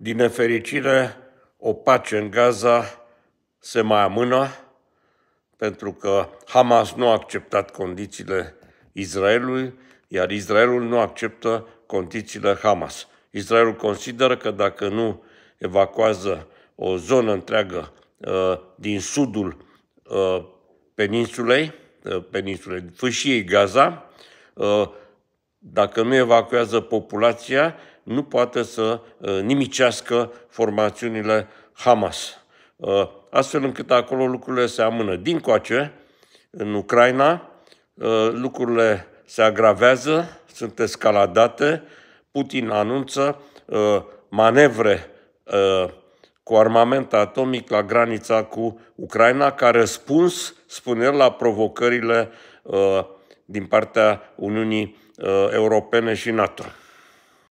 Din nefericire, o pace în Gaza se mai amână pentru că Hamas nu a acceptat condițiile Israelului, iar Israelul nu acceptă condițiile Hamas. Israelul consideră că dacă nu evacuează o zonă întreagă uh, din sudul uh, peninsulei, uh, peninsulei, fâșiei Gaza, uh, dacă nu evacuează populația, nu poate să uh, nimicească formațiunile Hamas. Uh, astfel încât acolo lucrurile se amână. Din coace, în Ucraina, uh, lucrurile se agravează, sunt escaladate, Putin anunță manevre cu armament atomic la granița cu Ucraina, ca răspuns, spune el, la provocările uh, din partea Uniunii uh, Europene și NATO.